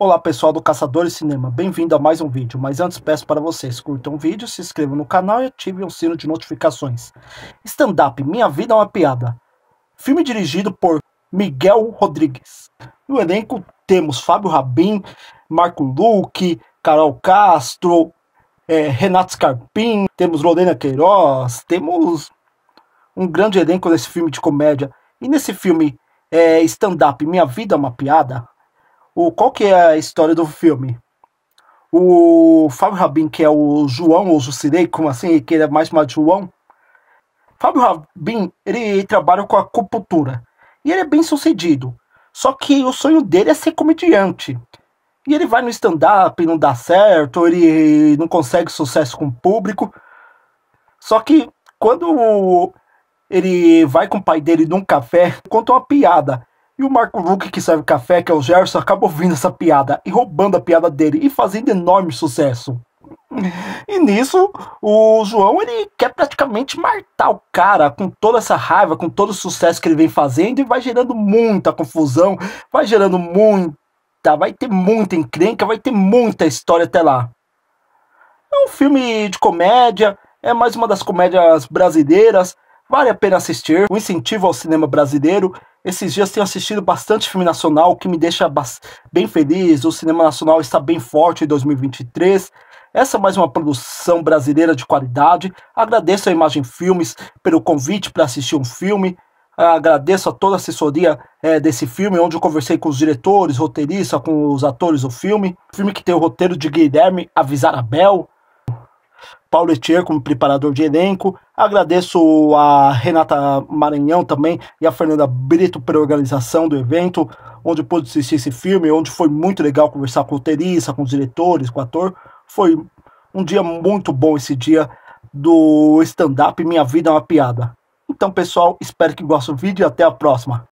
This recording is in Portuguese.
Olá pessoal do Caçadores Cinema, bem-vindo a mais um vídeo, mas antes peço para vocês, curtam o vídeo, se inscrevam no canal e ativem o sino de notificações. Stand-up, Minha Vida é uma Piada, filme dirigido por Miguel Rodrigues. No elenco temos Fábio Rabin, Marco Luque, Carol Castro, é, Renato Scarpim, temos Lorena Queiroz, temos um grande elenco nesse filme de comédia. E nesse filme é, stand-up Minha Vida é uma Piada, o, qual que é a história do filme? O Fábio Rabin, que é o João, ou Jucirei, como assim, que ele é mais chamado João. Fábio Rabin, ele trabalha com acupuntura. E ele é bem sucedido. Só que o sonho dele é ser comediante. E ele vai no stand-up, e não dá certo, ele não consegue sucesso com o público. Só que quando ele vai com o pai dele num café, conta uma piada. E o Marco Luque, que serve café, que é o Gerson, acaba ouvindo essa piada e roubando a piada dele e fazendo enorme sucesso. E nisso, o João ele quer praticamente matar o cara com toda essa raiva, com todo o sucesso que ele vem fazendo e vai gerando muita confusão, vai gerando muita, vai ter muita encrenca, vai ter muita história até lá. É um filme de comédia, é mais uma das comédias brasileiras Vale a pena assistir, um incentivo ao cinema brasileiro. Esses dias tenho assistido bastante filme nacional, o que me deixa bem feliz. O cinema nacional está bem forte em 2023. Essa é mais uma produção brasileira de qualidade. Agradeço a Imagem Filmes pelo convite para assistir um filme. Agradeço a toda a assessoria é, desse filme, onde eu conversei com os diretores, roteiristas, com os atores do filme. Filme que tem o roteiro de Guilherme Avisarabel, Paulo Etier como preparador de elenco. Agradeço a Renata Maranhão também e a Fernanda Brito pela organização do evento, onde pude assistir esse filme, onde foi muito legal conversar com o roteirista, com os diretores, com o ator. Foi um dia muito bom esse dia do stand-up Minha Vida é uma Piada. Então, pessoal, espero que gostem do vídeo e até a próxima.